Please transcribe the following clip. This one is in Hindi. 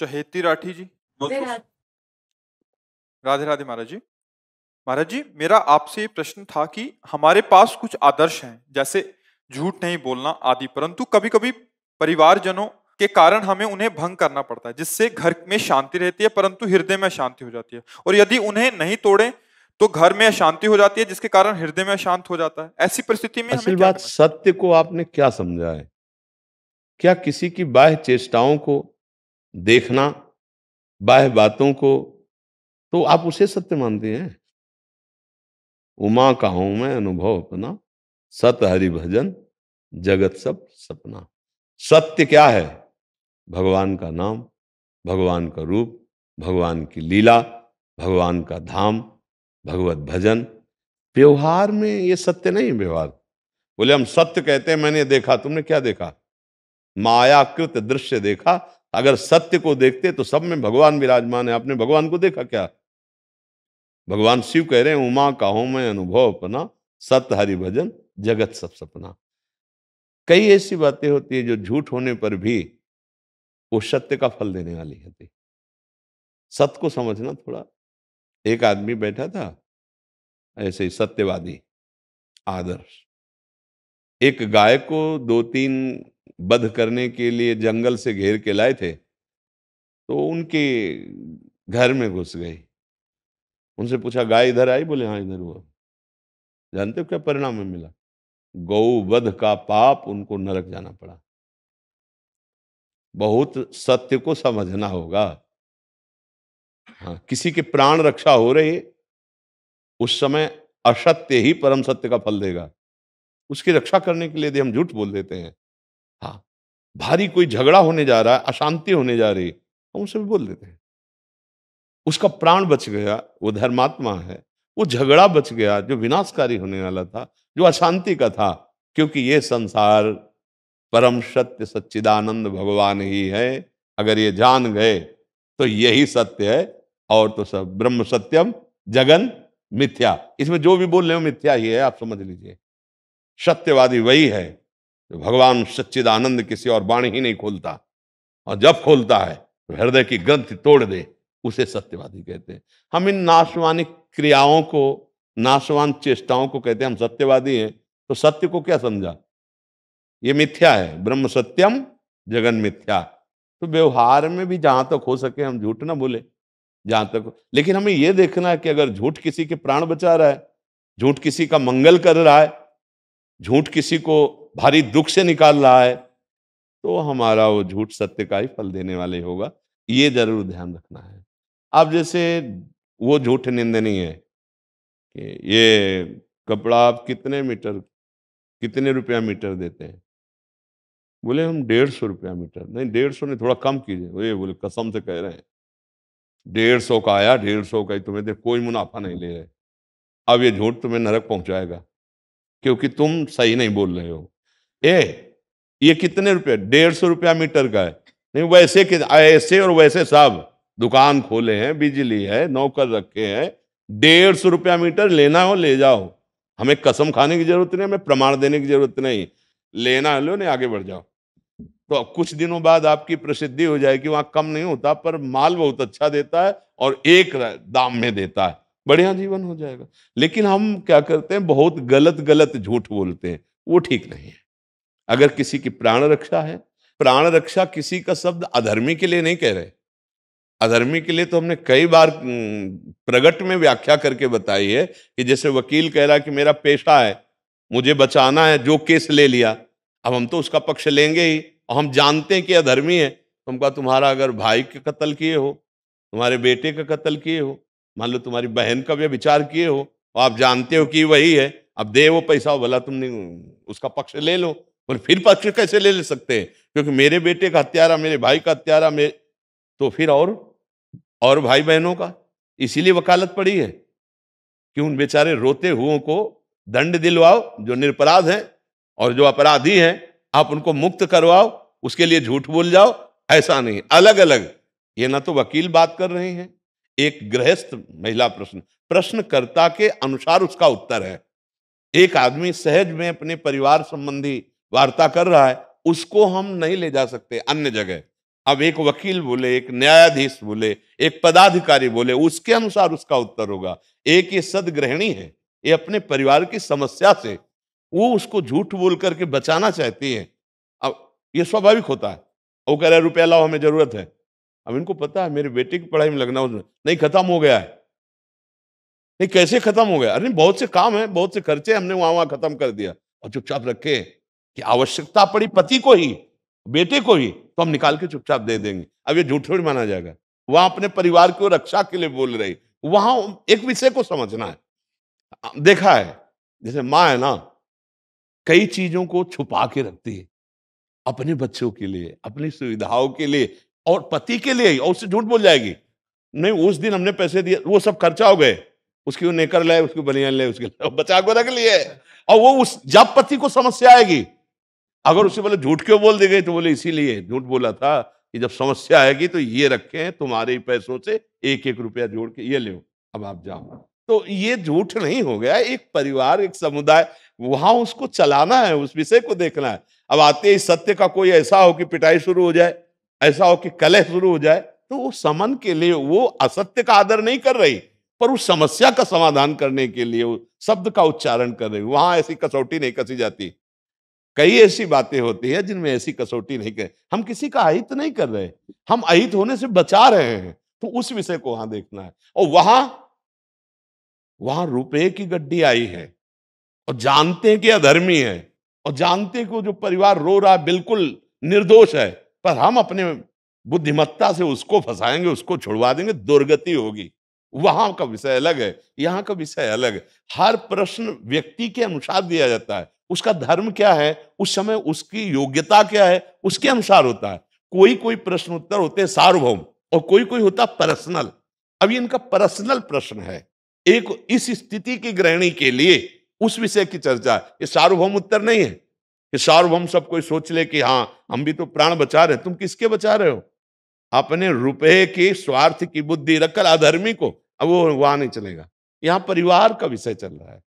चहेती राठी जी राधे राधे महाराज जी महाराज जी मेरा आपसे प्रश्न था कि हमारे पास कुछ आदर्श हैं जैसे झूठ नहीं बोलना आदि परंतु कभी कभी परिवारजनों के कारण हमें उन्हें भंग करना पड़ता है जिससे घर में शांति रहती है परंतु हृदय में शांति हो जाती है और यदि उन्हें नहीं तोड़े तो घर में अशांति हो जाती है जिसके कारण हृदय में अशांत हो जाता है ऐसी परिस्थिति में असल बात सत्य को आपने क्या समझा है क्या किसी की बाह्य चेष्टाओं को देखना बाह बातों को तो आप उसे सत्य मानते हैं उमा का हूं मैं अनुभव अपना सत हरि भजन जगत सब सपना सत्य क्या है भगवान का नाम भगवान का रूप भगवान की लीला भगवान का धाम भगवत भजन व्यवहार में ये सत्य नहीं व्यवहार बोले हम सत्य कहते हैं मैंने देखा तुमने क्या देखा मायाकृत दृश्य देखा अगर सत्य को देखते तो सब में भगवान विराजमान है आपने भगवान को देखा क्या भगवान शिव कह रहे हैं उमा का हो मैं अनुभव अपना सत्य हरि भजन जगत सब सपना कई ऐसी बातें होती है जो झूठ होने पर भी वो सत्य का फल देने वाली होती सत्य को समझना थोड़ा एक आदमी बैठा था ऐसे ही सत्यवादी आदर्श एक गाय को दो तीन बध करने के लिए जंगल से घेर के लाए थे तो उनके घर में घुस गए उनसे पूछा गाय इधर आई बोले हाँ इधर हुआ जानते हो क्या परिणाम में मिला गौ वध का पाप उनको नरक जाना पड़ा बहुत सत्य को समझना होगा हाँ किसी के प्राण रक्षा हो रही उस समय असत्य ही परम सत्य का फल देगा उसकी रक्षा करने के लिए यदि हम झूठ बोल देते हैं हाँ भारी कोई झगड़ा होने जा रहा है अशांति होने जा रही है हम उसे भी बोल देते हैं उसका प्राण बच गया वो धर्मात्मा है वो झगड़ा बच गया जो विनाशकारी होने वाला था जो अशांति का था क्योंकि ये संसार परम सत्य सच्चिदानंद भगवान ही है अगर ये जान गए तो यही सत्य है और तो सब ब्रह्म सत्यम जगन मिथ्या इसमें जो भी बोल रहे हो मिथ्या ही है आप समझ लीजिए सत्यवादी वही है तो भगवान सच्चिदानंद किसी और बाणी ही नहीं खोलता और जब खोलता है तो हृदय की ग्रंथि तोड़ दे उसे सत्यवादी कहते हैं हम इन नाशवानिक क्रियाओं को नाशवान चेष्टाओं को कहते हैं हम सत्यवादी हैं तो सत्य को क्या समझा ये मिथ्या है ब्रह्म सत्यम जगन मिथ्या तो व्यवहार में भी जहां तक हो सके हम झूठ ना बोले जहां तक लेकिन हमें यह देखना है कि अगर झूठ किसी के प्राण बचा रहा है झूठ किसी का मंगल कर रहा है झूठ किसी को भारी दुख से निकाल रहा है तो हमारा वो झूठ सत्य का ही फल देने वाले होगा ये जरूर ध्यान रखना है अब जैसे वो झूठ निंदनीय है कि ये कपड़ा आप कितने मीटर कितने रुपया मीटर देते हैं बोले हम डेढ़ सौ रुपया मीटर नहीं डेढ़ सौ नहीं थोड़ा कम कीजिए बोले बोले कसम से कह रहे हैं डेढ़ सौ का आया डेढ़ सौ का ही तुम्हें देख कोई मुनाफा नहीं ले रहे अब ये झूठ तुम्हें नरक पहुंचाएगा क्योंकि तुम सही नहीं बोल रहे हो ए ये कितने रुपए डेढ़ सौ रुपया मीटर का है नहीं वैसे ऐसे और वैसे सब दुकान खोले हैं बिजली है नौकर रखे हैं डेढ़ सौ रुपया मीटर लेना हो ले जाओ हमें कसम खाने की जरूरत नहीं हमें प्रमाण देने की जरूरत नहीं लेना लो नहीं आगे बढ़ जाओ तो कुछ दिनों बाद आपकी प्रसिद्धि हो जाएगी वहां कम नहीं होता पर माल बहुत अच्छा देता है और एक दाम में देता है बढ़िया जीवन हो जाएगा लेकिन हम क्या करते हैं बहुत गलत गलत झूठ बोलते हैं वो ठीक नहीं है अगर किसी की प्राण रक्षा है प्राण रक्षा किसी का शब्द अधर्मी के लिए नहीं कह रहे अधर्मी के लिए तो हमने कई बार प्रगट में व्याख्या करके बताई है कि जैसे वकील कह रहा है कि मेरा पेशा है मुझे बचाना है जो केस ले लिया अब हम तो उसका पक्ष लेंगे ही और हम जानते हैं कि अधर्मी है तो हम कहा तुम्हारा अगर भाई के कत्ल किए हो तुम्हारे बेटे का कत्ल किए हो मान लो तुम्हारी बहन का भी विचार किए हो और आप जानते हो कि वही है अब दे वो पैसा भला तुमने उसका पक्ष ले लो और फिर पक्ष कैसे ले ले सकते हैं क्योंकि मेरे बेटे का हत्यारा मेरे भाई का हत्यारा मेरे तो फिर और और भाई बहनों का इसीलिए वकालत पड़ी है कि उन बेचारे रोते हुओं को दंड दिलवाओ जो निरपराध हैं और जो अपराधी हैं आप उनको मुक्त करवाओ उसके लिए झूठ बोल जाओ ऐसा नहीं अलग अलग ये ना तो वकील बात कर रहे हैं एक गृहस्थ महिला प्रश्न प्रश्नकर्ता के अनुसार उसका उत्तर है एक आदमी सहज में अपने परिवार संबंधी वार्ता कर रहा है उसको हम नहीं ले जा सकते अन्य जगह अब एक वकील बोले एक न्यायाधीश बोले एक पदाधिकारी बोले उसके अनुसार उसका उत्तर होगा एक ये सदग्रहणी है ये अपने परिवार की समस्या से वो उसको झूठ बोल करके बचाना चाहती है अब ये स्वाभाविक होता है वो कह रहे रुपया लाओ हमें जरूरत है अब इनको पता है मेरे बेटे की पढ़ाई में लगना उसमें नहीं खत्म हो गया है नहीं कैसे खत्म हो गया अरे बहुत से काम है बहुत से खर्चे हमने वहां वहां खत्म कर दिया और चुपचाप रखे कि आवश्यकता पड़ी पति को ही बेटे को ही तो हम निकाल के चुपचाप दे देंगे अब ये झूठ थोड़ी माना जाएगा वहां अपने परिवार को रक्षा के लिए बोल रही वहां एक विषय को समझना है देखा है जैसे माँ है ना कई चीजों को छुपा के रखती है अपने बच्चों के लिए अपनी सुविधाओं के लिए और पति के लिए और उससे झूठ बोल जाएगी नहीं उस दिन हमने पैसे दिए वो सब खर्चा हो गए उसकी वो नेकर लाए उसकी बनियान लाए उसके बचा को रख लिए और वो उस जब पति को समस्या आएगी अगर उसे बोले झूठ क्यों बोल दे गई तो बोले इसीलिए झूठ बोला था कि जब समस्या आएगी तो ये रखे तुम्हारे पैसों से एक एक रुपया जोड़ के ये लो अब आप जाओ तो ये झूठ नहीं हो गया एक परिवार एक समुदाय वहां उसको चलाना है उस विषय को देखना है अब आते ही सत्य का कोई ऐसा हो कि पिटाई शुरू हो जाए ऐसा हो कि कलह शुरू हो जाए तो वो समन के लिए वो असत्य का आदर नहीं कर रही पर उस समस्या का समाधान करने के लिए शब्द का उच्चारण कर रही वहां ऐसी कसौटी नहीं कसी जाती कई ऐसी बातें होती है जिनमें ऐसी कसौटी नहीं कर हम किसी का अहित नहीं कर रहे हम अहित होने से बचा रहे हैं तो उस विषय को वहां देखना है और वहां वहां रुपए की गड्डी आई है और जानते हैं कि अधर्मी है और जानते कि जो परिवार रो रहा है बिल्कुल निर्दोष है पर हम अपने बुद्धिमत्ता से उसको फंसाएंगे उसको छुड़वा देंगे दुर्गति होगी वहां का विषय अलग है यहाँ का विषय अलग है हर प्रश्न व्यक्ति के अनुसार दिया जाता है उसका धर्म क्या है उस समय उसकी योग्यता क्या है उसके अनुसार होता है कोई कोई प्रश्न उत्तर होते सार्वभौम और कोई कोई होता पर्सनल अभी इनका पर्सनल प्रश्न है एक इस स्थिति की ग्रहणी के लिए उस विषय की चर्चा ये सार्वभौम उत्तर नहीं है ये सार्वभौम सब कोई सोच ले कि हाँ हम भी तो प्राण बचा रहे हैं तुम किसके बचा रहे हो अपने रुपये के स्वार्थ की बुद्धि रखकर अधर्मी को अब वो वहां नहीं चलेगा यहाँ परिवार का विषय चल रहा है